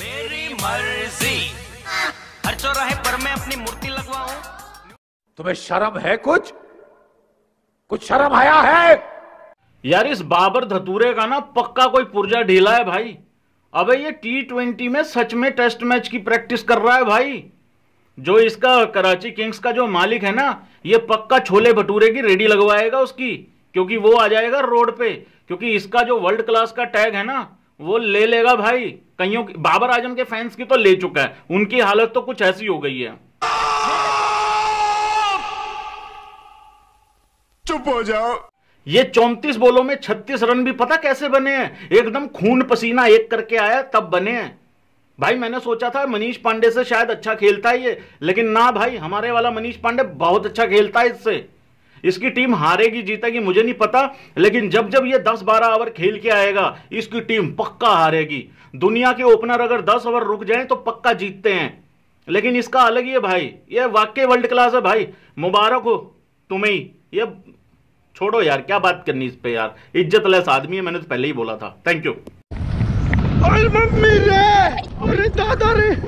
मेरी मर्जी हर चौराहे पर मैं अपनी मूर्ति लगवाऊं तुम्हें शर्म है कुछ कुछ शर्म आया है यार इस बाबर धतूरे का ना पक्का कोई पुर्जा ढीला है भाई अबे ये टी ट्वेंटी में सच में टेस्ट मैच की प्रैक्टिस कर रहा है भाई जो इसका कराची किंग्स का जो मालिक है ना ये पक्का छोले भटूरे की रेडी लगवाएगा उसकी क्योंकि वो आ जाएगा रोड पे क्योंकि इसका जो वर्ल्ड क्लास का टैग है ना वो ले लेगा भाई कईयों बाबर आजम के फैंस की तो ले चुका है उनकी हालत तो कुछ ऐसी हो गई है चुप हो जाओ ये 34 बोलों में 36 रन भी पता कैसे बने हैं एकदम खून पसीना एक करके आया तब बने हैं भाई मैंने सोचा था मनीष पांडे से शायद अच्छा खेलता है ये लेकिन ना भाई हमारे वाला मनीष पांडे बहुत अच्छा खेलता है इससे इसकी टीम हारेगी जीतेगी मुझे नहीं पता लेकिन जब जब ये 10-12 ओवर खेल के आएगा इसकी टीम पक्का हारेगी दुनिया के ओपनर अगर 10 ओवर रुक जाए तो पक्का जीतते हैं लेकिन इसका अलग ही है भाई ये वाकई वर्ल्ड क्लास है भाई मुबारक हो तुम्हें ये छोड़ो यार क्या बात करनी इस पे यार लेस आदमी है मैंने तो पहले ही बोला था थैंक यू अरे मम्मी रे अरे दादा रे